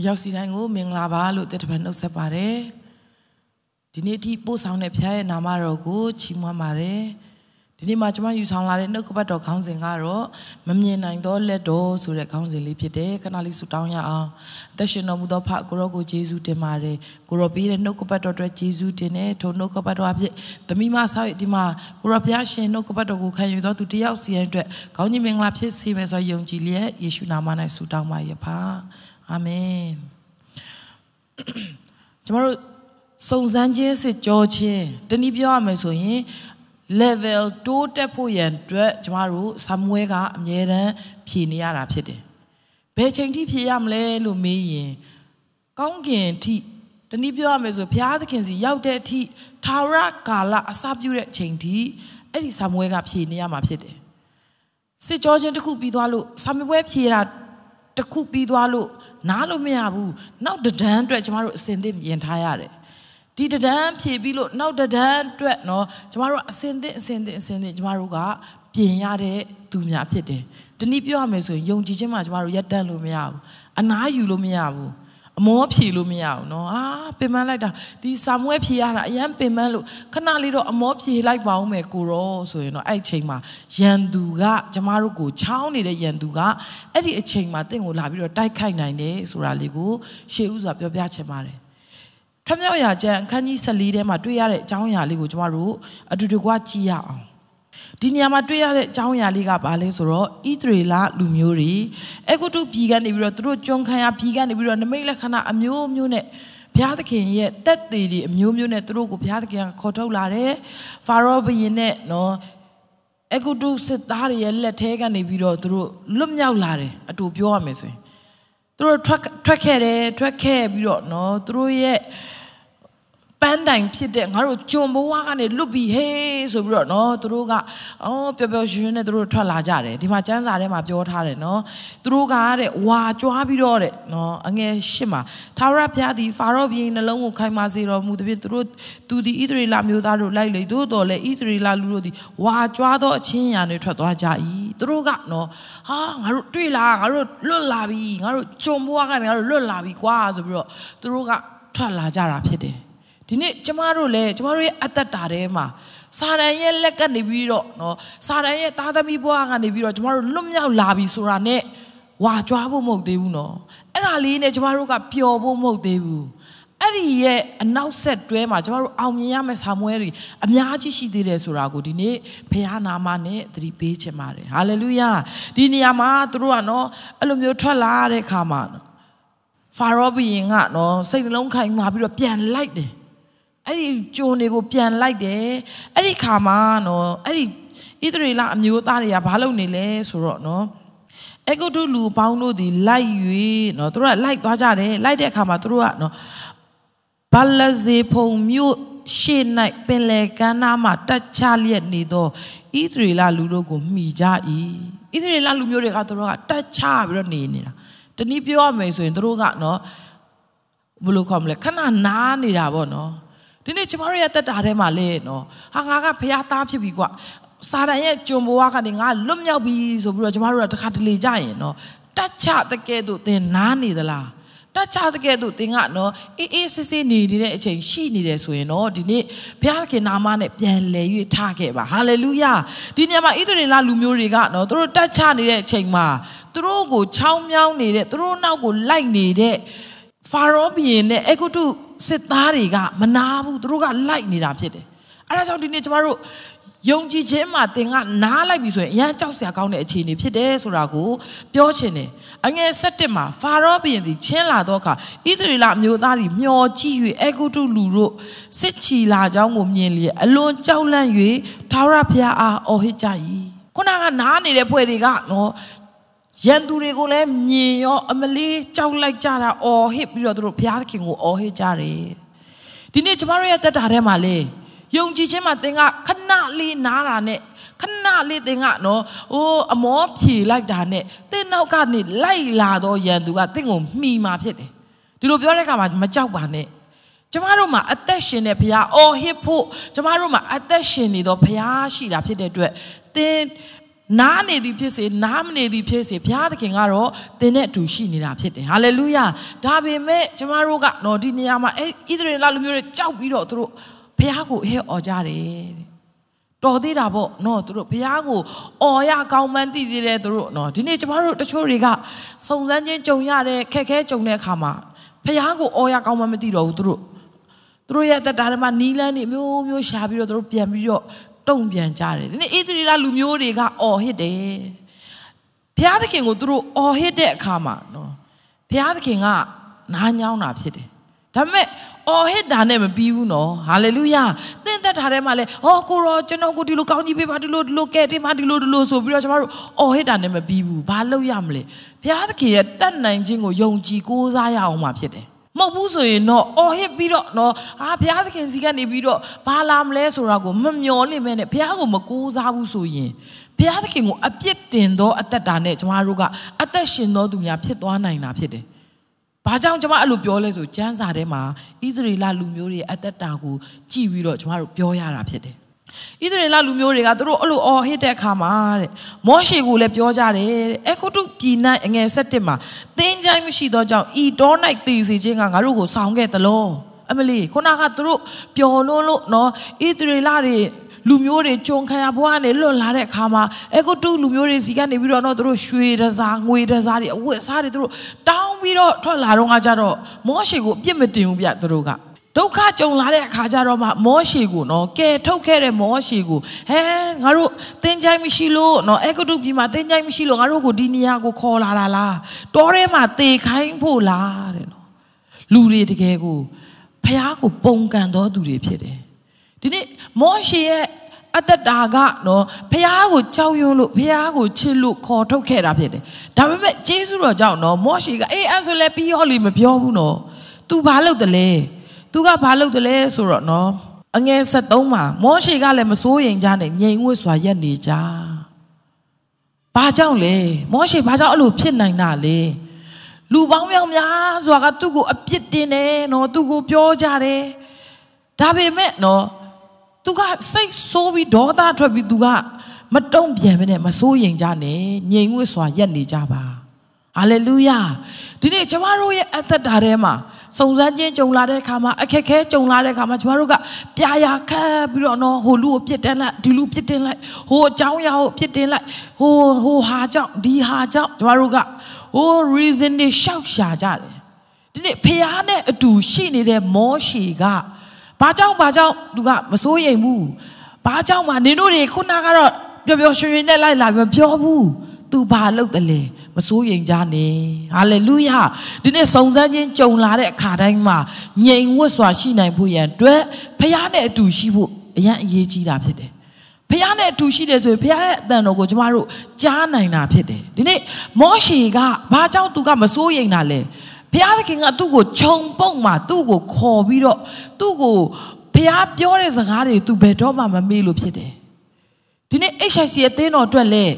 အရောက်စီတိုင်းကိုမင်္ဂလာပါလို့တက်တပတ်နှုတ်ဆက်ပါတယ်ဒီနေ့ဒီပို့ဆောင်တဲ့ဖခင်ရဲ့နာမတော်ကိုချီးမွမ်းပါတယ်ဒီနေ့မှာကျွန်မယူဆောင်လာတဲ့နှုတ်ကပတ်တော်ခေါင်းစဉ်ကတော့မမြင်နိုင်သောလက်တော်ဆိုတဲ့ခေါင်းစဉ်လေးဖြစ်တယ်ခဏလေးဆူတောင်းရအောင်အသက်ရှင်တော်မူသောဖခင်ကိုရောကိုယေရှုတင်ပါတယ်ကိုရောပေးတဲ့နှုတ်ကပတ်တော်အတွက်ယေရှုတင်တယ်ထိုနှုတ်ကပတ်တော်အဖြစ်သမီးမဆောက်ဒီမှာကိုရောဘုရားရှင်နှုတ်ကပတ်တော်ကိုခံယူသောသူတယောက်စီရတဲ့အတွက်ခေါင်းကြီးမင်္ဂလာဖြစ်စေမယ်ဆိုယုံကြည်လျက်ယေရှုနာမ၌ဆူတောင်းပါရပါအာမင်ကျမတို့စုံစမ်းခြင်းစစ်ကြောခြင်းတနည်းပြောရမယ်ဆိုရင် level တိုးတက်ဖို့ရန်အတွက်ကျမတို့ဆမ်မွဲကအမြဲတမ်းဖြည့်နေရတာဖြစ်တယ်ဘယ်ချိန်ထိဖြည့်ရမလဲလို့မေးရင်ကောင်းကင်ထိတနည်းပြောရမယ်ဆိုဘုရားသခင်စီရောက်တဲ့အထိသာရကာလအစပြုတဲ့အချိန်ထိအဲ့ဒီဆမ်မွဲကဖြည့်နေရမှာဖြစ်တယ်စစ်ကြောချင်းတစ်ခုပြီးသွားလို့ဆမ်မွဲဖြည့်တာတစ်ခုပြီးသွားလို့နားလို့မရဘူးနောက်တဒန်းအတွက်ကျမတို့အစင်သစ်ပြင်ထားရတယ်ဒီတဒန်းဖြည့်ပြီးလို့နောက်တဒန်းအတွက်เนาะကျမတို့အစင်သစ်အစင်သစ်အစင်သစ်ကျမတို့ကပြင်ရတဲ့သူများဖြစ်တယ်ဒီနည်းပြောရမယ်ဆိုရင်ယုံကြည်ခြင်းမှာကျမတို့ရပ်တန့်လို့မရဘူးအနားယူလို့မရဘူးအမောဖြေလို့မရဘူးเนาะအာပင်ပန်းလိုက်တာဒီစာမွဲဖြေရတာအရန်ပင်ပန်းလို့ခဏလေးတော့အမောဖြေလိုက်ပါဦးမယ်ကိုရောဆိုရင်တော့အဲ့ချိန်မှာရန်သူကကျမတို့ကိုချောင်းနေတဲ့ရန်သူကအဲ့ဒီအချိန်မှာတင့်ကိုလာပြီးတော့တိုက်ခိုက်နိုင်တယ်ဆိုတာလေးကိုရှေးဥစွာပြောပြချင်ပါတယ်ထမြောက်ရာကျမ်းအခန်းကြီး14ထဲမှာတွေ့ရတဲ့အကြောင်းအရာလေးကိုကျမတို့အတူတူကကြည့်ရအောင်ဒီနေရာမှာတွေ့ရတဲ့အကြောင်းအရာလေးကဘာလဲဆိုတော့ဣသရေလလူမျိုးတွေအဂုတုပြည်ကနေပြီးတော့သူတို့ကျွန်ခံရပြည်ကနေပြီးတော့နမိတ်လက္ခဏာအမျိုးမျိုးနဲ့ဘုရားသခင်ရဲ့တက်သေးတွေအမျိုးမျိုးနဲ့သူတို့ကိုဘုရားသခင်ကခေါ်ထုတ်လာတယ်။ဖာရောဘုရင်နဲ့နော်အဂုတုစစ်သားတွေရဲ့လက်ထဲကနေပြီးတော့သူတို့လွတ်မြောက်လာတယ်အတူပြောရမယ်ဆိုရင်သူတို့ထွက်ထွက်ခဲ့တယ်ထွက်ခဲ့ပြီးတော့နော်သူတို့ရဲ့ပန်းတိုင်ဖြစ်တဲ့ငါတို့ကြုံဘဝကနေလွတ်ပြီးဟေးဆိုပြီးတော့နော်သူတို့ကအော်ပျော်ပျော်ရွှင်ရွှင်နဲ့သူတို့ထွက်လာကြတယ်ဒီမှာစံစာထဲမှာပြောထားတယ်နော်သူတို့ကတဲ့ဝါကြွားပြီးတော့တဲ့နော်အငယ်ရှစ်မှာသာရဘုရားသည်ဖာရောဘုရင်နှလုံးကိုခိုင်မာစေတော်မူသဖြင့်သူတို့သူသည်ဣသရေလမျိုးသားတို့လိုက်လေသို့တော်လည်းဣသရေလလူတို့သည်ဝါကြွားသောအချင်းရာတွေထွက်သွားကြ၏သူတို့ကနော်ဟာငါတို့တွေ့လားငါတို့လွတ်လာပြီငါတို့ကြုံဘဝကနေငါတို့လွတ်လာပြီကွာဆိုပြီးတော့သူတို့ကထွက်လာကြတာဖြစ်တယ်ဒီနေ့ကျမတို့လည်းကျမတို့ရဲ့အတ္တတာထဲမှာစာရန်ရဲ့လက်ကနေပြီးတော့နော်စာရန်ရဲ့သားသမီးဘဝကနေပြီးတော့ကျမတို့လွတ်မြောက်လာပြီဆိုတာနဲ့ဝါကြွားဖို့မဟုတ်သေးဘူးနော်အဲ့ဒါလေးနဲ့ကျမတို့ကပျော်ဖို့မဟုတ်သေးဘူးအဲ့ဒီရဲ့အနောက်ဆက်တွဲမှာကျမတို့အောင်မြင်ရမယ့်ဆာမွဲတွေအများကြီးရှိသေးတယ်ဆိုတာကိုဒီနေ့ဘုရားနာမနဲ့သတိပေးချင်ပါတယ်ဟာလေလုယာဒီနေရာမှာသူတို့ကနော်အဲ့လိုမျိုးထွက်လာတဲ့ခါမှာဖာရောဘီရင်ကနော်စိတ်နှလုံးခိုင်မှာပြီးတော့ပြန်လိုက်တယ်အဲ့ဒီဂျိုနေကိုပြန်လိုက်တယ်အဲ့ဒီခါမှာနော်အဲ့ဒီဣသရေလအမျိုးသားတွေကဘာလုပ်နေလဲဆိုတော့နော်အဂုတုလူပေါင်းတို့ဒီလိုက်၍နော်သူတို့ကလိုက်သွားကြတယ်လိုက်တဲ့အခါမှာသူတို့ကနော်ဘလဇေဖုံမြို့ရှေ့၌ပင်လယ်ကမ်းနားမှာတက်ချလျက်နေသောဣသရေလလူတို့ကိုမှီကြ၏ဣသရေလလူမျိုးတွေကသူတို့ကတက်ချပြီးတော့နေနေတာတနည်းပြောရမယ်ဆိုရင်သူတို့ကနော်ဘယ်လိုခေါ်မလဲခဏနားနေတာပေါ့နော်ဒီနေ့ကျမတို့ရဲ့တက်တာထဲမှာလဲနော်ဟာငါကဖျားသားဖြစ်ပြီကွာစာတန်ရဲ့ကြုံဘဝကနေငါလွတ်မြောက်ပြီဆိုပြီးတော့ကျမတို့ကတခါတလေကြရင်နော်တတ်ချတကယ်တို့သင်နားနေသလားတတ်ချတကယ်တို့သင်ကနော်အေးအေးဆေးဆေးနေနေတဲ့အချိန်ရှိနေတယ်ဆိုရင်နော်ဒီနေ့ဘုရားခင်နာမနဲ့ပြန်လည်၍ထခဲ့ပါဟာလေလုယာဒီညမှာဣသရေလလူမျိုးတွေကနော်သူတို့တတ်ချနေတဲ့အချိန်မှာသူတို့ကိုချောင်းမြောင်းနေတဲ့သူတို့နောက်ကိုလိုက်နေတဲ့ဖာရောဘုရင်နဲ့အေဂုတုစစ်သားတွေကမနာဘူးသူတို့ကလိုက်နေတာဖြစ်တယ်အဲ့ဒါကြောင့်ဒီနေ့ကျမတို့ယုံကြည်ခြင်းမှာသင်ကနားလိုက်ပြီဆိုရင်အရန်ကြောက်စရာကောင်းတဲ့အခြေအနေဖြစ်တယ်ဆိုတာကိုပြောချင်တယ်အငယ်၁၁မှာဖာရောဘုရင်သည်ချင်းလာသောအခါဣသရေလမျိုးသားတွေမျောကြည့်၍အေဂုတုလူတို့စစ်ချီလာကြောင်းကိုမြင်လျက်အလွန်ကြောက်လန့်၍ထာဝရဘုရားအားအော်ဟစ်ကြ၏ခုနကနားနေတဲ့ဖွဲ့တွေကနော်ရန်သူတွေကိုလည်းမြင်ရောအမလေးကြောက်လိုက်ကြတာအော်ဟစ်ပြီးတော့သူတို့ဘုရားသခင်ကိုအော်ဟစ်ကြတယ်ဒီနေ့ကျမတို့ရဲ့တက်တာထဲမှာလေယုံကြည်ခြင်းမှာသင်ကခဏလေးနားတာနဲ့ခဏလေးသင်ကနော်အိုးအမောဖြေလိုက်တာနဲ့သင်နောက်ကနေလိုက်လာတော့ရန်သူကသင်ကိုမှီမာဖြစ်တယ်ဒီလိုပြောတဲ့အခါမှာမကြောက်ပါနဲ့ကျမတို့မှာအသက်ရှင်တဲ့ဘုရားအော်ဟစ်ဖို့ကျမတို့မှာအသက်ရှင်နေတော့ဘုရားရှိတာဖြစ်တဲ့အတွက်သင်နားနေသည်ဖြစ်စေနားမနေသည်ဖြစ်စေဘုရားသခင်ကတော့သင်နဲ့အတူရှိနေတာဖြစ်တယ်ဟာလေလုယာဒါပေမဲ့ကျမတို့ကတော့ဒီနေရာမှာအဲဣသရေလလူမျိုးတွေကြောက်ပြီးတော့သူတို့ဘုရားကိုဟဲ့អော်ကြတယ်တော်သေးတာပေါ့နော်သူတို့ဘုရားကိုအော်ရကောင်းမှန်းသိသေးတယ်သူတို့နော်ဒီနေ့ကျမတို့တချို့တွေကစုံစမ်းခြင်းကြုံရတဲ့ခက်ခဲကြုံတဲ့အခါမှာဘုရားကိုအော်ရကောင်းမှန်းမသိတော့ဘူးသူတို့သူတို့ရဲ့တတ္တာဓမ္မနီးလန်းနေမျိုးမျိုးရှာပြီးတော့သူတို့ပြန်ပြီးတော့တုံ့ပြန်ကြတယ်ဒီနေ့အေသရီလာလူမျိုးတွေကအော်ဟစ်တယ်ဘုရားသခင်ကိုသူတို့အော်ဟစ်တဲ့အခါမှာနော်ဘုရားသခင်ကနားညောင်းတာဖြစ်တယ်ဒါပေမဲ့အော်ဟစ်တာနဲ့မပြီးဘူးနော်ဟာလေလုယာသင်သက်တာထဲမှာလဲဟောကိုရောကျွန်တော်ကိုဒီလိုကောင်းကြီးပေးပါဒီလိုဒီလိုကဲတင်ပါဒီလိုဒီလိုဆိုပြီးတော့ကျွန်တော်တို့အော်ဟစ်တာနဲ့မပြီးဘူးဘာလုပ်ရမလဲဘုရားသခင်ရဲ့တတ်နိုင်ခြင်းကိုယုံကြည်ကိုးစားရအောင်မှာဖြစ်တယ်မဟုတ်ဘူးဆိုရင်တော့အော်ဟစ်ပြီးတော့နော်ဟာဘုရားသခင်စီကနေပြီးတော့ဘာလာမလဲဆိုတာကိုမမျောလင့်မဲနဲ့ဘုရားကိုမကူစားဘူးဆိုရင်ဘုရားသခင်ကိုအပြစ်တင်သောအသက်တာနဲ့ကျမတို့ကအသက်ရှင်သောသူများဖြစ်သွားနိုင်တာဖြစ်တယ်။ဘာကြောင့်ကျမအဲ့လိုပြောလဲဆိုကျမ်းစာထဲမှာဣသရေလလူမျိုးတွေအသက်တာကိုကြည်ပြီးတော့ကျမတို့ပြောရတာဖြစ်တယ်။ဣသရေလလူမျိုးတွေကသူတို့အဲ့လိုအော်ဟစ်တဲ့အခါမှာတဲ့မောရှေကိုလည်းပြောကြတယ်တဲ့အခုတုပြည်၌အငယ်၁၁မှာသင်ချိုင်းမရှိသောကြောင့်ဤတော၌တည်စီခြင်းကငါတို့ကိုဆောင်းခဲ့သလောအမလီခုနကသူတို့ပျော်လွန်းလို့နော်ဣသရေလတွေလူမျိုးတွေကြုံခံရဘဝကနေလွတ်လာတဲ့အခါမှာအခုတုလူမျိုးတွေစီကနေပြီးတော့တော့သူတို့ရွှေတစားငွေတစားတွေအဝတ်အစားတွေသူတို့တောင်းပြီးတော့ထွက်လာတော့ကကြတော့မောရှေကိုအပြစ်မတင်ဘူးဗျသူတို့ကဒုက္ခကြုံလာတဲ့အခါကျတော့မှမောရှိကိုနော်ကဲထုတ်ခဲ့တဲ့မောရှိကိုဟဲငါတို့သင်ချိုင်းမရှိလို့နော်အေဂတုပြည်မှာသင်ချိုင်းမရှိလို့ငါတို့ကိုဒီနေရာကိုခေါ်လာတာလားတောထဲမှာတေခိုင်းဖို့လားတဲ့နော်လူတွေတကယ်ကိုဖះကိုပုံကန်တော်သူတွေဖြစ်တယ်ဒီနေ့မောရှိရဲ့အတ္တတာကနော်ဖះကိုကြောက်ရွံ့လို့ဖះကိုချစ်လို့ခေါ်ထုတ်ခဲ့တာဖြစ်တယ်ဒါပေမဲ့ဂျေစုတော်ကြောင့်နော်မောရှိကအေးအဲ့ဆိုလဲပြီးရောလီမပြောဘူးနော် तू ဘာလုပ်တယ်လဲသူကဘာလုပ်တယ်လဲဆိုတော့နော်အငယ်73မှာမောရှေကလည်းမစိုးရင်ကြနဲ့ငြိမ်ဝှက်စွာရက်နေကြ။ဘာကြောင့်လဲမောရှေဘာကြောင့်အဲ့လိုဖြစ်နိုင်တာလဲ။လူပေါင်းမြောက်များစွာကသူ့ကိုအပြစ်တင်တယ်နော်သူ့ကိုပြောကြတယ်။ဒါပေမဲ့နော်သူကစိတ်ဆိုးပြီးဒေါသထွက်ပြီးသူကမတုံ့ပြန်မနဲ့မစိုးရင်ကြနဲ့ငြိမ်ဝှက်စွာရက်နေကြပါ။ဟာလေလုယာဒီနေ့ကျမတို့ရဲ့အသက်တာထဲမှာစုံစမ်းခြင်းကြုံလာတဲ့အခါမှာအခက်ခဲကြုံလာတဲ့အခါမှာကျမတို့ကပြာရာခတ်ပြီးတော့နော်ဟိုလူကိုပြစ်တင်လိုက်ဒီလူပြစ်တင်လိုက်ဟိုအကြောင်းအရာကိုပြစ်တင်လိုက်ဟိုဟိုဟာကြောင့်ဒီဟာကြောင့်ကျမတို့ကဟို reason တွေရှောက်ရှာကြတယ်ဒီနေ့ဖះနဲ့အတူရှိနေတဲ့မောရှိကဘာကြောင့်ဘာကြောင့်သူကမစိုးရိမ်ဘူးဘာကြောင့်မှနင်တို့တွေခုနကတော့ပျော်ပျော်ရွှင်ရွှင်နဲ့လိုက်လာပြောပြောဘူး तू ဘာလုပ်တယ်လဲမစိုးရိမ်ကြနဲ့ဟာလေလုယဒီနေ့စုံစမ်းခြင်းကြုံလာတဲ့အခါတိုင်းမှာငြိမ်ဝတ်စွာရှိနိုင်ဖို့ရန်အတွက်ဖះနဲ့အတူရှိဖို့အရန်အရေးကြီးတာဖြစ်တယ်ဖះနဲ့အတူရှိတယ်ဆိုရင်ဖះရဲ့အတန်တော်ကိုကျမတို့ကြားနိုင်တာဖြစ်တယ်ဒီနေ့မောရှေကဘာကြောင့်သူကမစိုးရိမ်တာလဲဖះသခင်ကသူ့ကိုခြုံပုတ်မှာသူ့ကိုခေါ်ပြီးတော့သူ့ကိုဖះပြောတဲ့စကားတွေသူဘယ်တော့မှမမေ့လို့ဖြစ်တယ်ဒီနေ့ HIC ရဲ့အသင်းတော်အတွက်လည်း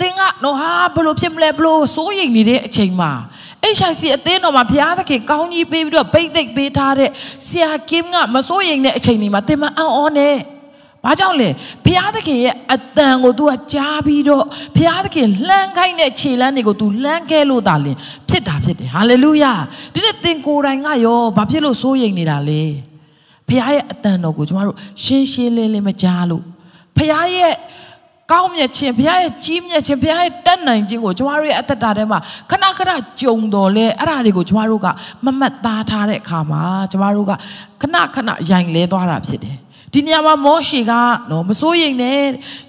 သင်ကနော်ဟာဘလို့ဖြစ်မလဲဘလို့စိုးရိမ်နေတဲ့အချိန်မှာ HIC အသင်းတော်မှာဘုရားသခင်ကောင်းကြီးပေးပြီးတော့ဗိတ်သိက်ပေးထားတဲ့ဆရာကင်းကမစိုးရိမ်တဲ့အချိန်တွေမှာသင်မအံ့ဩနဲ့ဘာကြောင့်လဲဘုရားသခင်ရဲ့အတန်ကို तू ကကြားပြီးတော့ဘုရားသခင်လှမ်းခိုင်းတဲ့ခြေလမ်းတွေကို तू လှမ်းခဲ့လို့သာလင်ဖြစ်တာဖြစ်တယ်ဟာလေလုယာဒီနေ့သင်ကိုယ်တိုင်ကရောဘာဖြစ်လို့စိုးရိမ်နေတာလဲဘုရားရဲ့အတန်တော်ကိုကျမတို့ရှင်းရှင်းလင်းလင်းမကြားလို့ဘုရားရဲ့ကောင်းမြတ်ခြင်းဘုရားရဲ့ကြီးမြတ်ခြင်းဘုရားရဲ့တတ်နိုင်ခြင်းကိုကျမတို့ရဲ့အသက်တာထဲမှာခဏခဏကြုံတော်လဲအဲ့ဒါတွေကိုကျမတို့ကမမတ်သားထားတဲ့အခါမှာကျမတို့ကခဏခဏရိုင်လဲသွားတာဖြစ်တယ်ဒီနေရာမှာမောရှေကနော်မစိုးရိမ်နဲ့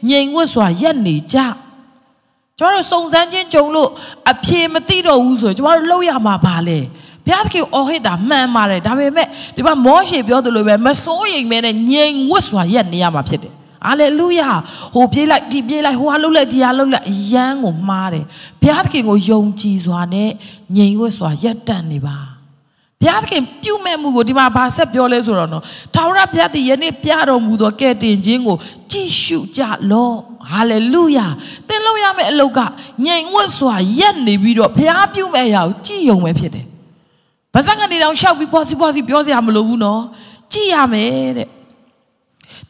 ငြိမ်ဝတ်စွာရက်နေကြကျွန်တော်စုံစမ်းခြင်းကြုံလို့အဖြေမသိတော့ဘူးဆိုကျွန်တော်လှုပ်ရမှာပါလေဘုရားသခင်အော်ဟစ်တာမှန်ပါတယ်ဒါပေမဲ့ဒီမှာမောရှေပြောသလိုပဲမစိုးရိမ်မဲနဲ့ငြိမ်ဝတ်စွာရက်နေရမှာဖြစ်တယ်ဟာလေလုယာဟိုပြေးလိုက်ဒီပြေးလိုက်ဟိုဟာလှုပ်လိုက်ဒီဟာလှုပ်လိုက်အယမ်းကိုမှားတယ်ဘုရားသခင်ကိုယုံကြည်စွာနဲ့ငြိမ်ဝတ်စွာရပ်တန့်နေပါဘုရားသခင်ပြုမဲ့မှုကိုဒီမှာဗာဆက်ပြောလဲဆိုတော့နော်ထာဝရဘုရားသည်ယနေ့ပြတော်မူသောကဲ့တင်ခြင်းကိုကြည့်ရှုကြလော့ဟာလေလုယာသင်လုပ်ရမယ့်အလုပ်ကငြိမ်ဝတ်စွာရပ်နေပြီးတော့ဘုရားပြုမဲ့အရာကိုကြည်ယုံပဲဖြစ်တယ်ဘာသာကနေတောင်ရှောက်ပြီးပွားစီပွားစီပြောစရာမလိုဘူးနော်ကြည်ရမယ်တဲ့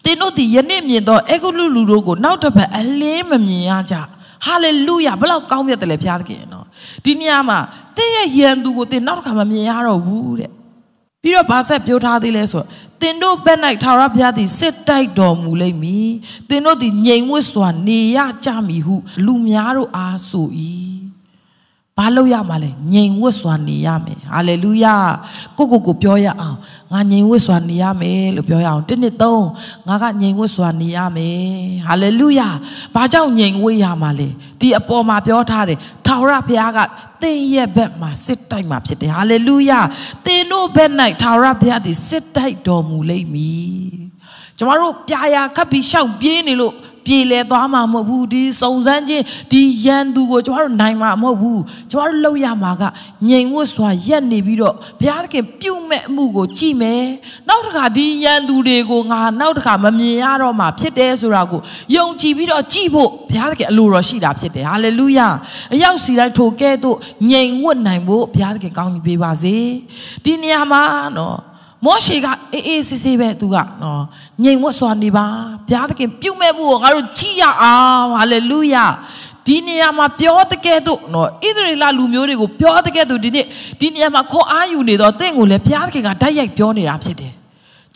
သင်တို့သည်ယနေ့မြင်သောအေဂုလူလူတို့ကိုနောက်တစ်ပတ်အလင်းမမြင်ရကြဟာလေလုယာဘလောက်ကောင်းမြတ်တယ်လေဘုရားသခင်နော်ဒီနေရာမှာသင်ရဲ့ယံသူကိုသင်နောက်တစ်ခါမမြင်ရတော့ဘူးတဲ့ပြီးတော့ဗာဆက်ပြောထားသေးလဲဆိုသင်တို့ဘက်၌ထာဝရဘုရားသည်စစ်တိုက်တော်မူလိမ့်မည်သင်တို့သည်ငြိမ်ဝှက်စွာ နေရကြမည်ဟုလူများတို့အားဆို၏ဘာလုပ်ရမှာလဲငြိမ်ဝတ်စွာနေရမယ်ဟာလေလုယာကိုကိုကိုပြောရအောင်ငါငြိမ်ဝတ်စွာနေရမယ်လို့ပြောရအောင်တစ်နှစ်သုံးငါကငြိမ်ဝတ်စွာနေရမယ်ဟာလေလုယာဘာကြောင့်ငြိမ်ဝတ်ရမှာလဲဒီအပေါ်မှာပြောထားတယ်ထာဝရဘုရားကသင်ရဲ့ဘက်မှာစစ်တိုက်မှာဖြစ်တယ်ဟာလေလုယာသင်တို့ဘက်၌ထာဝရဘုရားသည်စစ်တိုက်တော်မူလိမ့်မည်ကျမတို့ပြာယာခပ်ပြီးရှောက်ပြေးနေလို့ပြေလည်သွားမှာမဟုတ်ဘူးဒီစုံစမ်းခြင်းဒီရန်သူကိုကျွန်တော်တို့နိုင်မှာမဟုတ်ဘူးကျွန်တော်တို့လောက်ရမှာကငြိမ်ဝတ်စွာရက်နေပြီးတော့ဘုရားသခင်ပြုမဲ့အမှုကိုကြည့်မယ်နောက်တစ်ခါဒီရန်သူတွေကိုငါနောက်တစ်ခါမမြင်ရတော့မှာဖြစ်တယ်ဆိုတာကိုယုံကြည်ပြီးတော့ကြည့်ဖို့ဘုရားသခင်အလိုတော်ရှိတာဖြစ်တယ်ဟာလေလုယာအရောက်စီတိုင်းထိုကဲ့သို့ငြိမ်ဝတ်နိုင်ဖို့ဘုရားသခင်ကောင်းကြီးပေးပါစေဒီနေရာမှာနော်မောရှေကအေးအေးဆေးဆေးပဲသူကနော်ငြိမ်ဝတ်စွာနေပါဘုရားသခင်ပြုမဲ့မှုကိုငါတို့ကြည်ရအောင်ဟာလေလုယာဒီနေရာမှာပြောတကယ်တို့နော်ဣသရေလလူမျိုးတွေကိုပြောတကယ်တို့ဒီနေ့ဒီနေရာမှာခေါ်အားယူနေတော့တင့်ကိုလည်းဘုရားသခင်ကတိုက်ရိုက်ပြောနေတာဖြစ်တယ်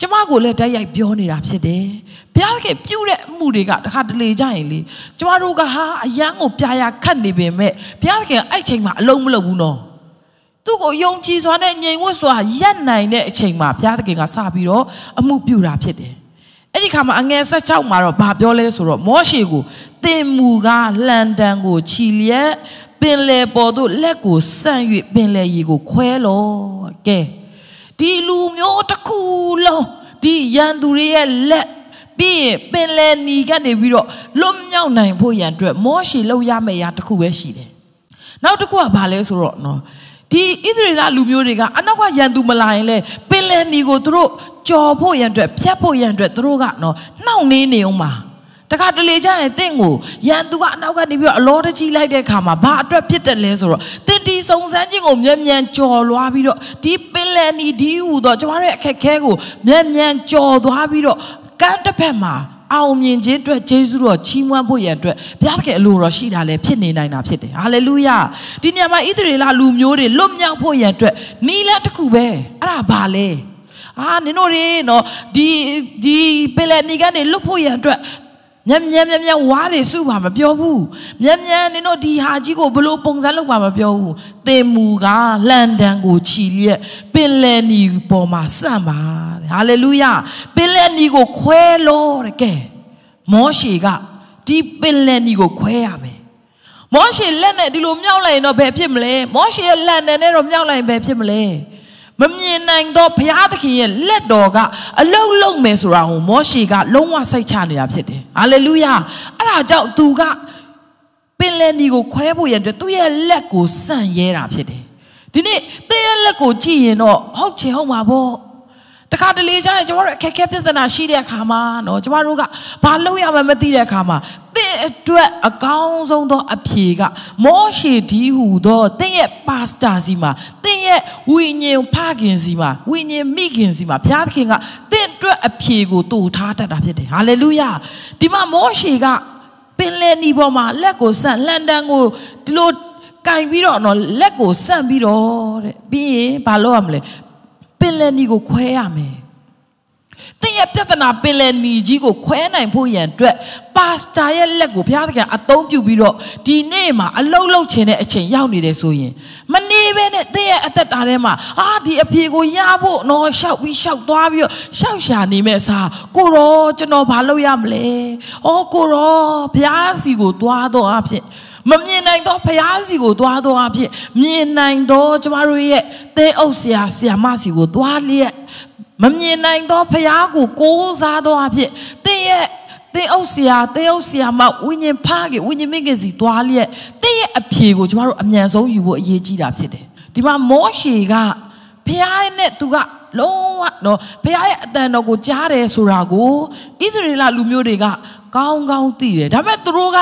ကျမကိုလည်းတိုက်ရိုက်ပြောနေတာဖြစ်တယ်။ဘုရားခင်ပြုတဲ့အမှုတွေကတခါတလေကြရင်လေကျမတို့ကဟာအယံကိုပြာရခတ်နေပေမဲ့ဘုရားခင်အဲ့ချိန်မှာအလုံးမလုံးဘူးနော်။သူ့ကိုယုံကြည်စွာနဲ့ငြိမ်ဝတ်စွာရပ်နိုင်တဲ့အချိန်မှာဘုရားသခင်ကစပြီးတော့အမှုပြုတာဖြစ်တယ်။အဲ့ဒီခါမှာအငယ်16မှာတော့ဗာပြောလဲဆိုတော့မောရှေကိုတင်မူကလန်ဒန်ကိုခြီလျက်ပင်လယ်ပေါ်သို့လက်ကိုဆန့်၍ပင်လယ်ရေကိုခွဲလောကဲဒီလူမျိုးတစ်ခုလုံးဒီရန်သူတွေရဲ့လက်ပြီးရင်ပင်လယ်နီကနေပြီးတော့လွတ်မြောက်နိုင်ဖို့ရန်အတွက်မောရှေလောက်ရမယ့်အရာတစ်ခုပဲရှိတယ်။နောက်တစ်ခုကဘာလဲဆိုတော့နော်ဒီဣသရေလလူမျိုးတွေကအနောက်ကရန်သူမလာရင်လေပင်လယ်နီကိုသူတို့ကြော်ဖို့ရန်အတွက်ဖြတ်ဖို့ရန်အတွက်သူတို့ကနော်နှောင့်နှေးနေအောင်ပါတခါတလေကျရင်တင့်ကိုရန်သူကအနောက်ကနေပြီးတော့အလောတကြီးလိုက်တဲ့ခါမှာဘာအတွက်ဖြစ်တယ်လဲဆိုတော့တင့်ဒီစုံစမ်းခြင်းကိုမြန်မြန်ကြော်လွားပြီးတော့ဒီပင်လယ်နီဒီဟူသောကျမတို့ရဲ့အခက်ခဲကိုမြန်မြန်ကြော်သွားပြီးတော့ကမ်းတစ်ဖက်မှာအောင်မြင်ခြင်းအတွက်ယေရှုတော်ချီးမွမ်းဖို့ရန်အတွက်ဘုရားသခင်အလိုတော်ရှိတာလည်းဖြစ်နေနိုင်တာဖြစ်တယ်ဟာလေလုယာဒီညမှာဣသရေလလူမျိုးတွေလွတ်မြောက်ဖို့ရန်အတွက်နီးလက်တစ်ခုပဲအဲ့ဒါဘာလဲအာနင်တို့တွေနော်ဒီဒီပင်လယ်နေကနေလွတ်ဖို့ရန်အတွက်မြန်မြန်မြန်မြန်ဝါးတွေစုပါမပြောဘူးမြန်မြန်နင်တို့ဒီဟာကြီးကိုဘလို့ပုံစံလုပ်ပါမပြောဘူးသင်မူကလန်ဒန်ကိုခြီလျက်ပင်လယ်နီပေါ်မှာစံပါတဲ့ဟာလေလုယပင်လယ်နီကိုခွဲလို့တဲ့ကဲမောရှေကဒီပင်လယ်နီကိုခွဲရမယ်မောရှေလက်နဲ့ဒီလိုမြောက်လိုက်ရင်တော့ဘယ်ဖြစ်မလဲမောရှေရဲ့လက်နဲ့တော့မြောက်လိုက်ရင်ဘယ်ဖြစ်မလဲမမြင်နိုင်သောဘုရားသခင်ရဲ့လက်တော်ကအလုံးလုံးမယ်ဆိုတာကိုမောရှိက လုံးဝစိတ်ချနေတာဖြစ်တယ်။ဟာလေလုယာအဲ့ဒါကြောင့်သူကပင်လယ်နီကိုခွဲဖို့ရတဲ့သူ့ရဲ့လက်ကိုစန့်ရဲတာဖြစ်တယ်။ဒီနေ့တင်းရဲ့လက်ကိုကြည့်ရင်တော့ဟုတ်ချင်ဟုတ်ပါဗော။တခါတလေကျရင်ကျမတို့အခက်အခဲပြဿနာရှိတဲ့အခါမှာเนาะကျမတို့ကဘာလုပ်ရမှမသိတဲ့အခါမှာင့်အတွက်အကောင်းဆုံးသောအဖြေက မောရှေဒီဟူသော တင့်ရဲ့ပါစတာစီမှာတင့်ရဲ့ဝိညာဉ်ဖခင်စီမှာဝိညာဉ်မိခင်စီမှာဘုရားသခင်ကတင့်အတွက်အဖြေကိုတူထားတတ်တာဖြစ်တယ်ဟာလေလုယာဒီမှာမောရှေကပင်လယ်နီပေါ်မှာလက်ကိုဆန့်လန်ဒန်ကိုဒီလိုကင်ပြီးတော့နော်လက်ကိုဆန့်ပြီးတော့တဲ့ပြီးရင်ဘာလုပ်ရမလဲပင်လယ်နီကိုခွဲရမယ်သင်ရဲ့ပြဿနာပင်လယ်ညီကြီးကိုခွဲနိုင်ဖို့ရန်အတွက်ပါစတာရဲ့လက်ကိုဘုရားသခင်အသုံးပြုပြီးတော့ဒီနေ့မှာအလုံးလုံးချင်တဲ့အချိန်ရောက်နေတယ်ဆိုရင်မနေပဲနဲ့သင်ရဲ့အသက်တာထဲမှာ အာဒီအဖြေကိုရဖို့တော့ရှောက်ပြီးရှောက်သွားပြီးတော့ရှောက်ရှာနေမဲ့စားကိုရောကျွန်တော်ဘာလုပ်ရမလဲ။အော်ကိုရောဘုရားစီကို သွားတော့အဖြစ်မမြင်နိုင်သောဘုရားစီကို သွားတော့အဖြစ်မြင်နိုင်သောကျမတို့ရဲ့သဲအုပ်ဆရာဆရာမစီကိုသွားလျက်မမြင်နိုင်သောဖရားကိုကိုးစားသောအဖြစ်သင်ရဲ့သင်အုပ်ဆရာသင်အုပ်ဆရာမဝိညာဉ်ဖားကဝိညာဉ်မိကစီသွားလျက်သင်ရဲ့အဖြေကိုကျမတို့အမြန်ဆုံးယူဖို့အရေးကြီးတာဖြစ်တယ်ဒီမှာမောရှေကဖရားနဲ့သူကလုံးဝနော်ဖရားရဲ့အတန်တော်ကိုကြားတယ်ဆိုတာကိုဣသရေလလူမျိုးတွေကကောင်းကောင်းသိတယ်ဒါပေမဲ့သူတို့က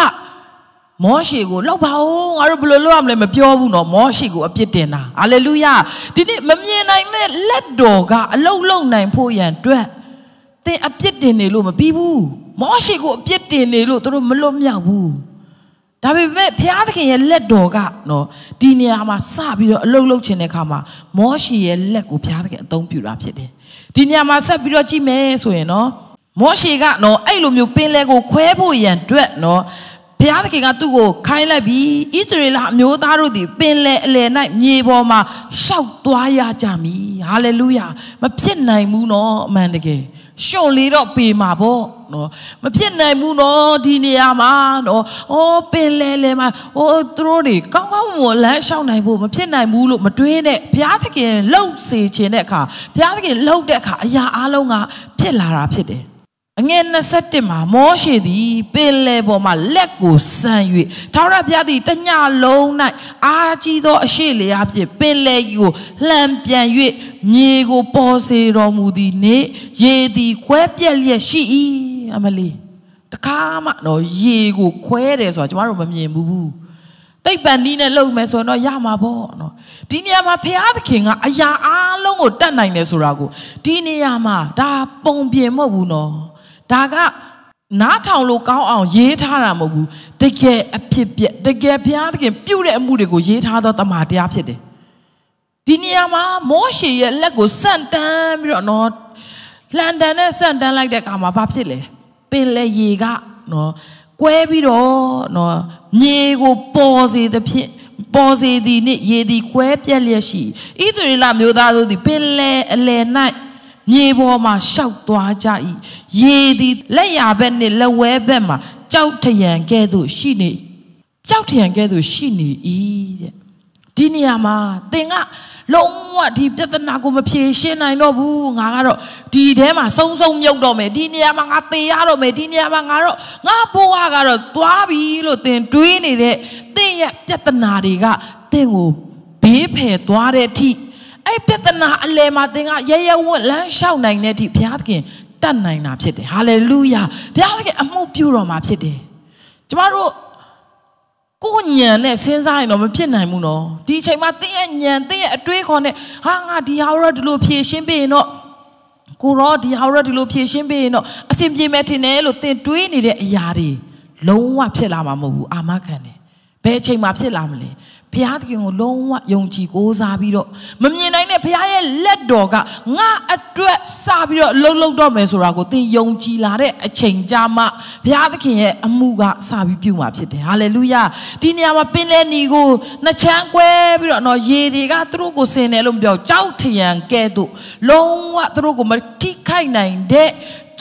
မောရှိကိုလောက်ပါဦးငါတို့ဘယ်လိုလုပ်ရမလဲမပြောဘူးနော်မောရှိကိုအပြစ်တင်တာဟာလေလုယာဒီနေ့မမြင်နိုင်တဲ့လက်တော်ကအလုံးလုံးနိုင်ဖို့ရန်အတွက်သင်အပြစ်တင်နေလို့မပြီးဘူးမောရှိကိုအပြစ်တင်နေလို့တို့မလွတ်မြောက်ဘူးဒါပေမဲ့ဘုရားသခင်ရဲ့လက်တော်ကနော်ဒီနေရာမှာစပြီးတော့အလုံးလုံးချင်တဲ့အခါမှာမောရှိရဲ့လက်ကိုဘုရားသခင်အသုံးပြုတာဖြစ်တယ်ဒီနေရာမှာဆက်ပြီးတော့ကြည့်မယ်ဆိုရင်နော်မောရှိကနော်အဲ့လိုမျိုးပင်လယ်ကိုခွဲဖို့ရန်အတွက်နော်ဘုရားသခင်ကသူ့ကိုခိုင်းလိုက်ပြီးဣသရေလအမျိုးသားတို့သည်ပင်လယ်အလယ်၌မြေပေါ်မှာရှောက်သွားရကြမည်ဟာလေလုယာမဖြစ်နိုင်ဘူးနော်အမှန်တကယ်ရှင်လေတော့ပေမှာပေါ့နော်မဖြစ်နိုင်ဘူးနော်ဒီနေရာမှာနော်အော်ပင်လဲလဲမှာအိုးသူတို့တွေကောင်းကောင်းမွန်လမ်းရှောင်နိုင်ဖို့မဖြစ်နိုင်ဘူးလို့မတွေးနဲ့ဘုရားသခင်လှုပ်စေခြင်းတဲ့အခါဘုရားသခင်လှုပ်တဲ့အခါအရာအလုံးကဖြစ်လာတာဖြစ်တယ်အငယ်27မှာမောရှိသည်ပင်လယ်ပေါ်မှာလက်ကိုဆန်၍ထာဝရဘုရားသည်တညလုံး၌အာကြီးသောအရှိလေအဖြစ်ပင်လယ်ကိုလှန်ပြန်၍မြေကိုပေါ်စေတော်မူသည်နှင့်ရေသည်ခွဲပြက်လျက်ရှိ၏အမလီတခါမှတော့ရေကိုခွဲတယ်ဆိုတာကျမတို့မမြင်ဘူးိတ်ပန်နီးနဲ့လှုပ်မယ်ဆိုတော့ရမှာပေါ့နော်ဒီနေရာမှာဖရာသခင်ကအရာအားလုံးကိုတတ်နိုင်တယ်ဆိုတာကိုဒီနေရာမှာဒါပုံပြင်မဟုတ်ဘူးနော်ဒါကနားထောင်လို့ကောင်းအောင် ရေးထားတာမဟုတ်ဘူးတကယ်အဖြစ်ပြက်တကယ်ဘုရားသခင်ပြုတဲ့အမှုတွေကိုရေးထားသောတမန်တရားဖြစ်တယ်ဒီနေရာမှာမောရှေရဲ့လက်ကိုစန့်တန်းပြီးတော့နော်လန်ဒန်နဲ့စန့်တန်းလိုက်တဲ့အခါမှာဘာဖြစ်လဲပင်လေရေကနော်ကွဲပြီးတော့နော်မြေကိုပေါ်စေသဖြင့်ပေါ်စေသည်နှင့်ရေသည်ကွဲပြက်လျက်ရှိဣသရေလမျိုးသားတို့သည်ပင်လေအလယ်၌မြေပေါ်မှာရှောက်သွားကြ၏ရေသည်လက်ရဘက်နှင့်လက်ဝဲဘက်မှာကြောက်ထရံကဲ့သို့ရှိနေကြောက်ထရံကဲ့သို့ရှိနေ၏တဲ့ဒီနေရာမှာသင်ကလုံးဝဒီပြဿနာကိုမဖြေရှင်းနိုင်တော့ဘူးငါကတော့ဒီထဲမှာဆုံးဆုံးမြုပ်တော့မယ်ဒီနေရာမှာငါသေရတော့မယ်ဒီနေရာမှာငါတော့ငါဘဝကတော့သွားပြီလို့သင်တွေးနေတဲ့သင်ရဲ့ပြဿနာတွေကသင်ကိုဘေးဖယ်သွားတဲ့အထိအဲ့ပြဿနာအလယ်မှာသင်ကရရဝတ်လမ်းလျှောက်နိုင်တဲ့အထိဘုရားသခင်တတ်နိုင်တာဖြစ်တယ်ဟာလေလုယာဘုရားသခင်အမှုပြုတော်မှာဖြစ်တယ်ကျမတို့ကိုညံနဲ့စဉ်းစားရင်တော့မဖြစ်နိုင်ဘူးနော်ဒီအချိန်မှာတင်းရဲ့ညံတင်းရဲ့အတွေးခေါ်နဲ့ဟာငါဒီဟာရောဒီလို ဖြည့်ရှင်းပေးရင်တော့ကိုရောဒီဟာရောဒီလိုဖြည့်ရှင်းပေးရင်တော့အဆင်ပြေမယ်ထင်တယ်လို့တင်တွေးနေတဲ့အရာတွေလုံးဝဖြစ်လာမှာမဟုတ်ဘူးအာမခံတယ်ဘယ်အချိန်မှာဖြစ်လာမလဲဘုရားသခင်ကိုလုံးဝယုံကြည်ကိုးစားပြီးတော့မမြင်နိုင်တဲ့ဘုရားရဲ့လက်တော်ကငါအတွက်စပြီးတော့လှုပ်လှုပ်တော့မယ်ဆိုတာကိုသင်ယုံကြည်လာတဲ့အချိန်ကြာမှဘုရားသခင်ရဲ့အမှုကစပြီးပြုမှာဖြစ်တယ်ဟာလေလုယာဒီနေရာမှာပင်လဲညီကိုနှစ်ချမ်းကွဲပြီးတော့နော်ရေတွေကသူတို့ကိုဆင်တယ်လို့မပြောကြောက်ထရန်ကဲ့သို့လုံးဝသူတို့ကိုမတိခိုက်နိုင်တဲ့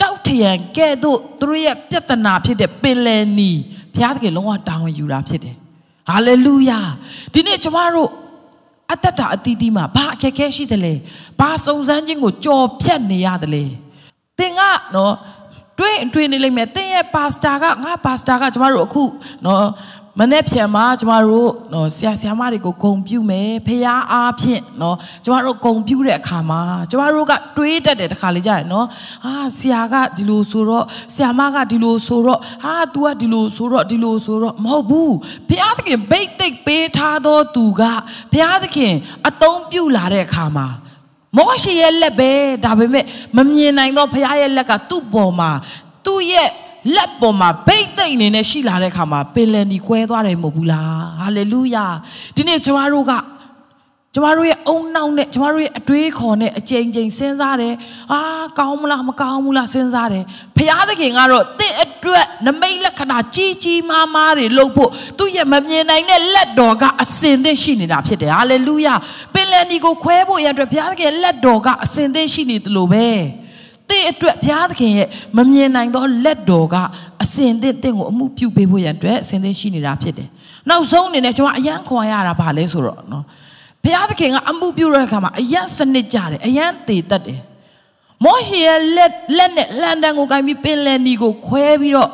ကြောက်ထရန်ကဲ့သို့သူတို့ရဲ့ပြဿနာဖြစ်တဲ့ပင်လဲညီဘုရားသခင်လုံးဝတာဝန်ယူတာဖြစ်တယ်ဟာလေလုယာဒီနေ့ကျမတို့အတ္တတာအသီးသီးမှာဘာအခက်အခဲရှိသလဲဘာစုံစမ်းခြင်းကိုကြော်ဖြတ်နေရသလဲသင်ကနော်တွင်းအတွင်းနေလိမ့်မယ်သင်ရဲ့ပါစတာကငါပါစတာကကျမတို့အခုနော်မနေ့ဖြန်မှာကျမတို့နော်ဆရာဆရာမတွေကိုဂုံပြုမယ်ဖះအားဖြင့်နော်ကျမတို့ဂုံပြုတဲ့အခါမှာကျမတို့ကတွေးတတ်တယ်တခါလေကြာရယ်နော်ဟာဆရာကဒီလိုဆိုတော့ဆရာမကဒီလိုဆိုတော့ဟာ तू ကဒီလိုဆိုတော့ဒီလိုဆိုတော့မဟုတ်ဘူးဖះသခင်ဘိတ်သိက်ပေးထားသောသူကဖះသခင်အတုံးပြုလာတဲ့အခါမှာမောရှိရဲ့လက်ပဲဒါပေမဲ့မမြင်နိုင်တော့ဖះရဲ့လက်ကသူ့ပေါ်မှာသူ့ရဲ့လက်ပေါ်မှာဗိတ်သိမ့်နေနဲ့ရှိလာတဲ့ခါမှာပင်လယ်နီကွဲသွားတယ်မဟုတ်ဘူးလားဟာလေလုယာဒီနေ့ကျမတို့ကကျမတို့ရဲ့အုံနောက်နဲ့ကျမတို့ရဲ့အတွေးခေါ်နဲ့အချိန်ချင်းစဉ်းစားတယ်အာကောင်းမလားမကောင်းဘူးလားစဉ်းစားတယ်ဖျားသခင်ကတော့တင့်အတွက်နမိတ်လက္ခဏာကြီးကြီးမားမားတွေလုပ်ဖို့သူ့ရဲ့မမြင်နိုင်တဲ့လက်တော်ကအစင်သင့်ရှိနေတာဖြစ်တယ်ဟာလေလုယာပင်လယ်နီကိုခွဲဖို့ရတဲ့ဖျားသခင်လက်တော်ကအစင်သင့်ရှိနေတယ်လို့ပဲသင်အတွက်ဘုရားသခင်ရဲ့မမြင်နိုင်သောလက်တော်ကအစဉ်သင့်သင်ကိုအမှုပြုပေးဖို့ရန်အတွက်အစဉ်သင့်ရှိနေတာဖြစ်တယ်။နောက်ဆုံးအနေနဲ့ကျွန်မအယံခွန်ရတာပါလဲဆိုတော့နော်ဘုရားသခင်ကအမှုပြုတဲ့အခါမှာအယံစနစ်ကြတယ်အယံတည်တတ်တယ်။မောရှိရဲ့လက်လက်နဲ့လန်တန်ကိုကင်ပြီးပင်လယ်နီကိုခွဲပြီးတော့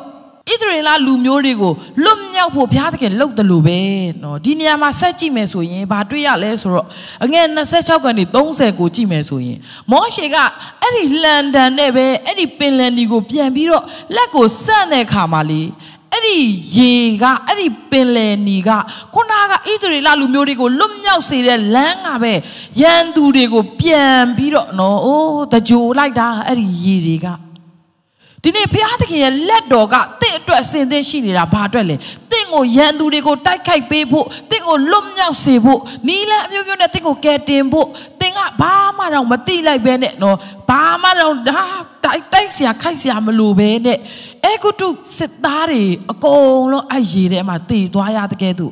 ဣသရေလလူမျိုးတွေကိုလွတ်မြောက်ဖို့ဘုရားသခင်လှုပ်တယ်လို့ပဲနော်ဒီနေရာမှာဆက်ကြည့်မယ်ဆိုရင်ဘာတွေ့ရလဲဆိုတော့အငယ်26ကနေ30ကိုကြည့်မယ်ဆိုရင်မောရှေကအဲ့ဒီလန်ဒန်နဲ့ပဲအဲ့ဒီပင်လယ်ဒီကိုပြန်ပြီးတော့လက်ကိုဆန့်တဲ့အခါမှာလေအဲ့ဒီရေကအဲ့ဒီပင်လယ်နီကခုနကဣသရေလလူမျိုးတွေကိုလွတ်မြောက်စေတဲ့လမ်းကပဲရန်သူတွေကိုပြန်ပြီးတော့နော်အိုးတကြိုလိုက်တာအဲ့ဒီရေတွေကဒီနေ့ဘုရားသခင်ရဲ့လက်တော်ကတင့်အတွက်စင်သင်ရှိနေတာဘာအတွက်လဲတင့်ကိုရန်သူတွေကိုတိုက်ခိုက်ပေးဖို့တင့်ကိုလွတ်မြောက်စေဖို့နီးလန်းအမျိုးမျိုးနဲ့တင့်ကိုကယ်တင်ဖို့တင့်ကဘာမှတော့မတိလိုက်ပဲနဲ့နော်ဘာမှတော့ဒါတိုက်တိုက်เสียခိုက်เสียမလို့ပဲနဲ့အဲကုတုစစ်သားတွေအကုန်လုံးအရေးထဲမှာတည်သွားရတကယ်သူ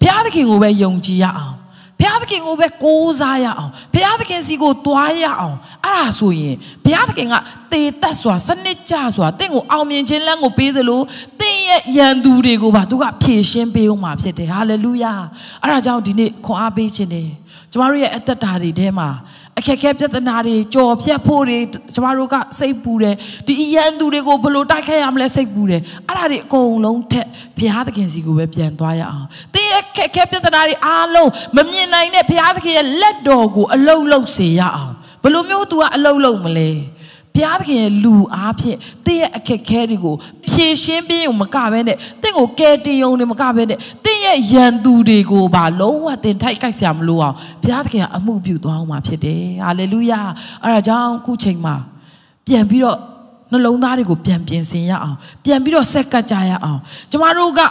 ဘုရားသခင်ကိုပဲယုံကြည်ရအောင်ဘုရားသခင်ကိုပဲကိုးစားရအောင်ဘုရားသခင်စီကိုသွားရအောင်အဲ့ဒါဆိုရင်ဘုရားသခင်ကတေတက်စွာစနစ်ကျစွာတင့်ကိုအောင်မြင်ခြင်းလမ်းကိုပေးသလိုတင့်ရဲ့ယံသူတွေကိုပါသူကဖြည့်ရှင်းပေးအောင်မှာဖြစ်တယ်ဟာလေလုယာအဲ့ဒါကြောင့်ဒီနေ့ခွန်အားပေးခြင်းတယ်ကျမတို့ရဲ့အသက်တာတွေထဲမှာအခက်အခဲပြဿနာတွေကြော်ဖြတ်ဖို့တွေကျမတို့ကစိတ်ပူတယ်ဒီအရန်သူတွေကိုဘယ်လိုတိုက်ခိုက်ရမလဲစိတ်ပူတယ်အဲ့ဒါတွေအကုန်လုံးထက်ဘုရားသခင်စီကိုပဲပြန်သွားရအောင်တင်းအခက်အခဲပြဿနာတွေအားလုံးမမြင်နိုင်တဲ့ဘုရားသခင်ရဲ့လက်တော်ကိုအလုံးလုံးစေရအောင်ဘယ်လိုမျိုး तू ကအလုံးလုံးမလဲ။ဘုရားသခင်ရဲ့လူအားဖြင့်တင့်ရဲ့အခက်ခဲတွေကိုဖြေရှင်းပေးုံမကဘဲနဲ့တင့်ကိုကယ်တင်ရုံနဲ့မကဘဲနဲ့တင့်ရဲ့ရန်သူတွေကိုပါလုံးဝတင်ထိုက်ကြိုက်စရာမလိုအောင်ဘုရားသခင်ကအမှုပြုသွားအောင်မှာဖြစ်တယ်ဟာလေလုယာအဲဒါကြောင့်ခုချိန်မှာ ပြန်ပြီးတော့နှလုံးသားတွေကိုပြန်ပြင်ဆင်ရအောင်ပြန်ပြီးတော့ဆက်ကပ်ကြရအောင် ကျမတို့က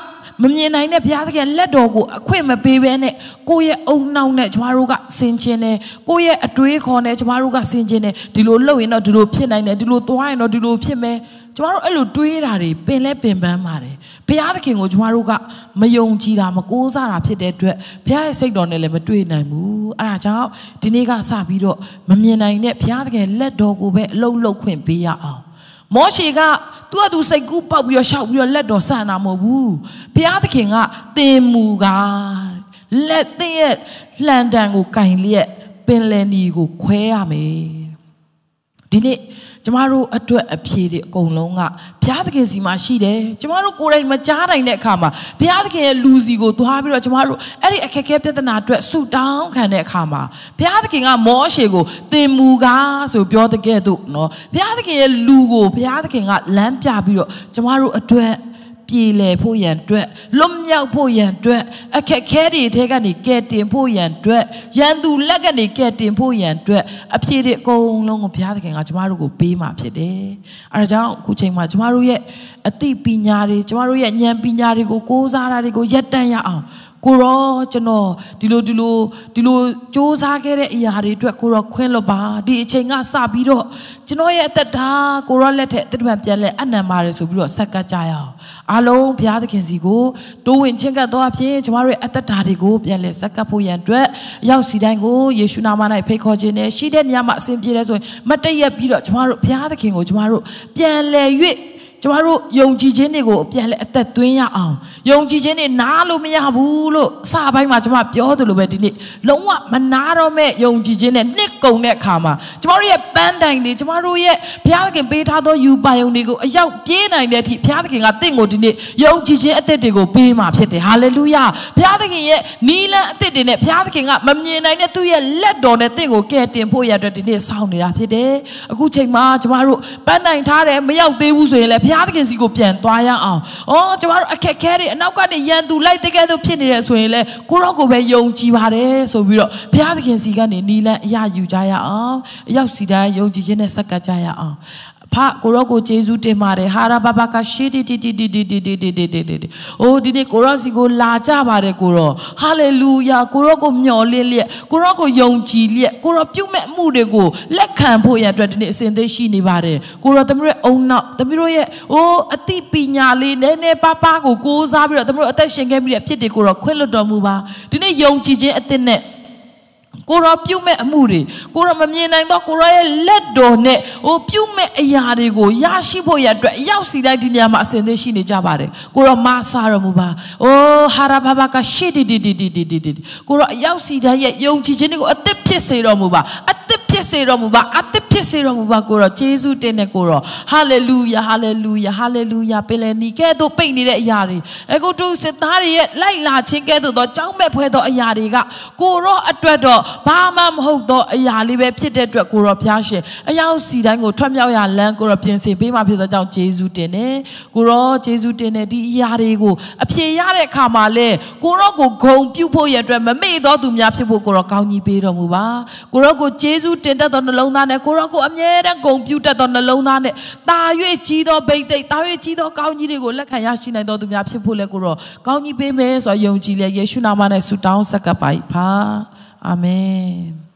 မမြင်နိုင်တဲ့ဘုရားသခင်လက်တော်ကိုအခွင့်မပေးဘဲနဲ့ကိုယ့်ရဲ့အုံနှောက်နဲ့ကျမတို့ကဆင်ခြင်တယ်ကိုယ့်ရဲ့အတွေးခေါ်နဲ့ကျမတို့ကဆင်ခြင်တယ်ဒီလိုလုပ်ရင်တော့ဒီလိုဖြစ်နိုင်တယ်ဒီလိုသွားရင်တော့ဒီလိုဖြစ်မယ်ကျမတို့အဲ့လိုတွေးတာတွေပင်လဲပင်ပန်းပါတယ်ဘုရားသခင်ကိုကျမတို့ကမယုံကြည်တာမကိုးစားတာဖြစ်တဲ့အတွက်ဘုရားရဲ့စိတ်တော်နဲ့လည်းမတွေ့နိုင်ဘူးအဲ့ဒါကြောင့်ဒီနေ့ကစပြီးတော့မမြင်နိုင်တဲ့ဘုရားသခင်လက်တော်ကိုပဲအလုံးလုံးခွင့်ပေးရအောင်မောရှေကသူ့အတူစိတ်ကူးပေါက်ပြီးတော့ရှောက်ပြီးတော့လက်တော်ဆန်တာမဟုတ်ဘူးဘုရားသခင်ကတင်မူကလက်သင်ရဲ့လှန်တံကိုကင်လျက်ပင်လယ်နီကိုခွဲရမယ်ဒီနေ့ကျမတို့အတွက်အဖြေတွေအကုန်လုံးကဘုရားသခင်စီမှာရှိတယ်ကျမတို့ကိုယ်တိုင်မကြားနိုင်တဲ့အခါမှာဘုရားသခင်ရဲ့လူစီကိုသွားပြီးတော့ကျမတို့အဲ့ဒီအခက်အခဲပြဿနာအတွက်ဆုတောင်းခံတဲ့အခါမှာဘုရားသခင်ကမောရှေကိုသင်မူကားဆိုပြောတဲ့ကဲ့သို့နော်ဘုရားသခင်ရဲ့လူကိုဘုရားသခင်ကလမ်းပြပြီးတော့ကျမတို့အတွက်ပြည်လည်ဖို့ရန်အတွက်လွတ်မြောက်ဖို့ရန်အတွက်အခက်ခဲတွေထဲကနေကယ်တင်ဖို့ရန်အတွက်ရန်သူလက်ကနေကယ်တင်ဖို့ရန်အတွက်အပြည့်တွေအကုန်လုံးကိုဘုရားသခင်ကကျမတို့ကိုပေးมาဖြစ်တယ်။အဲဒါကြောင့်အခုချိန်မှာကျမတို့ရဲ့အသိပညာတွေကျမတို့ရဲ့ဉာဏ်ပညာတွေကိုကိုးစားတာတွေကိုရက်တန့်ရအောင်။ကိုရောကျွန်တော်ဒီလိုဒီလိုဒီလိုစူးစမ်းခဲ့တဲ့အရာတွေအတွက်ကိုရောခွင့်လွတ်ပါဒီအချိန်ကစပြီးတော့ကျွန်တော်ရဲ့အသက်တာကိုရောလက်ထက်တတိပံပြန်လဲအနံပါတယ်ဆိုပြီးတော့ဆက်ကပ်ကြရအောင်အားလုံးဘုရားသခင်စီကိုတိုးဝင်ချင်းကပ်တော်အဖြစ်ကျွန်မတို့ရဲ့အသက်တာတွေကိုပြန်လဲဆက်ကပ်ဖို့ရန်အတွက်ရောက်စီတိုင်းကိုယေရှုနာမ၌ဖိတ်ခေါ်ခြင်းနဲ့ရှိတဲ့ညမှာအစဉ်ပြေတယ်ဆိုရင်မတည့်ရက်ပြီးတော့ကျွန်မတို့ဘုရားသခင်ကိုကျွန်မတို့ပြန်လဲ၍ကျမတို့ယုံကြည်ခြင်းတွေကိုပြန်လဲအသက်သွင်းရအောင်ယုံကြည်ခြင်းတွေနားလို့မရဘူးလို့စပိုင်းမှာကျမပြောသလိုပဲဒီနေ့လုံးဝမနာတော့မဲ့ယုံကြည်ခြင်းနဲ့နှစ်ကုန်တဲ့အခါမှာကျမတို့ရဲ့ပန်းတိုင်တွေကျမတို့ရဲ့ဘုရားသခင်ပေးထားသောယူပါယုံတွေကိုအရောက်ပြေးနိုင်တဲ့အထိဘုရားသခင်ကတင့်ကိုဒီနေ့ယုံကြည်ခြင်းအသက်တွေကိုပေးမှာဖြစ်တယ်ဟာလေလုယာဘုရားသခင်ရဲ့နီလန်းအသက်တွေနဲ့ဘုရားသခင်ကမမြင်နိုင်တဲ့သူ့ရဲ့လက်တော်နဲ့တင့်ကိုကယ်တင်ဖို့ရတဲ့ဒီနေ့စောင့်နေတာဖြစ်တယ်အခုချိန်မှာကျမတို့ပန်းတိုင်ထားတယ်မရောက်သေးဘူးဆိုရင်လည်းရားသခင်စီကိုပြန်သွားရအောင်။အော်ကျမတို့အခက်ခဲတွေအနောက်ကနေရန်သူလိုက်တဲ့ကဲသို့ဖြစ်နေတယ်ဆိုရင်လေကိုရောကိုပဲယုံကြည်ပါတယ်ဆိုပြီးတော့ဘုရားသခင်စီကနေနီလန်းအရယူကြရအောင်။အရောက်စီတိုင်းယုံကြည်ခြင်းနဲ့ဆက်ကပ်ကြရအောင်။ဖကိုရောကိုဂျေဇူးတင်ပါတယ်ဟာရာဘဘကရှေတီတီတီတီတီတီတီတီတီတီတီအိုးဒီနေ့ကိုရောစီကိုလာကြပါတယ်ကိုရောဟာလေလုယာကိုရောကိုမျှော်လင့်လျက်ကိုရောကိုယုံကြည်လျက်ကိုရောပြုမဲ့မှုတွေကိုလက်ခံဖို့ရအတွက်ဒီနေ့အစဉ်သေးရှိနေပါတယ်ကိုရောသမီးရဲ့အုံနောက်သမီးတို့ရဲ့အိုးအသိပညာလေးနည်းနည်းပါးပါးကိုကိုးစားပြီးတော့သမီးတို့အသက်ရှင်ခဲ့ပြီးတဲ့အဖြစ်တွေကိုရောခွင့်လွှတ်တော်မူပါဒီနေ့ယုံကြည်ခြင်းအသစ်နဲ့ကိုရောပြုမဲ့အမှုတွေကိုရောမမြင်နိုင်တော့ကိုရောရဲ့လက်တော်နဲ့ဟိုပြုမဲ့အရာတွေကိုရရှိဖို့ရအတွက်ရောက်စီတိုင်းဒီနေရာမှာအစင်သေးရှိနေကြပါတယ်ကိုရောမဆာရမူပါအိုးဟာရာဘာဘာကရှိတီတီတီတီတီတီကိုရောရောက်စီတိုင်းရဲ့ယုံကြည်ခြင်းတွေကိုအသက်ဖြစ်စေတော်မူပါအဖြစ်စေတော်မူပါအသက်ဖြစ်စေတော်မူပါကိုတော့ယေရှုတင်တဲ့ကိုတော့ဟာလေလုယာဟာလေလုယာဟာလေလုယာပင်လယ်နီကဲ့သို့ပိတ်နေတဲ့အရာတွေအကုတုစစ်သားတွေရဲ့လိုက်လာခြင်းကဲ့သို့သောကြောင်းမဲ့ဖွဲသောအရာတွေကကိုတော့အတွက်တော့ဘာမှမဟုတ်သောအရာလေးပဲဖြစ်တဲ့အတွက်ကိုတော့ဘုရားရှင်အယောက်စီတိုင်းကိုထွက်မြောက်ရလမ်းကိုတော့ပြင်ဆင်ပေးမှဖြစ်သောကြောင့်ယေရှုတင်တယ်ကိုတော့ယေရှုတင်တဲ့ဒီအရာတွေကိုအဖြေရတဲ့အခါမှာလဲကိုတော့ကိုဂုံပြုတ်ဖို့ရတဲ့အတွက်မမေ့သောသူများဖြစ်ဖို့ကိုတော့ကောင်းကြီးပေးတော်မူပါကိုတော့ကိုယေရှုတင်တတ်သောနှလုံးသားနဲ့ကိုရောကိုအမြဲတမ်းဂုံပြုတတ်သောနှလုံးသားနဲ့တာ၍ကြီးသောဘိတ်သိက်တာ၍ကြီးသောကောင်းကြီးတွေကိုလက်ခံရရှိနိုင်သောသူများဖြစ်ဖို့လဲကိုရောကောင်းကြီးပေးမယ်ဆိုတော့ယုံကြည်လေယေရှုနာမ၌ဆုတောင်းဆက်ကပ်ပါ၏ဖာအာမင်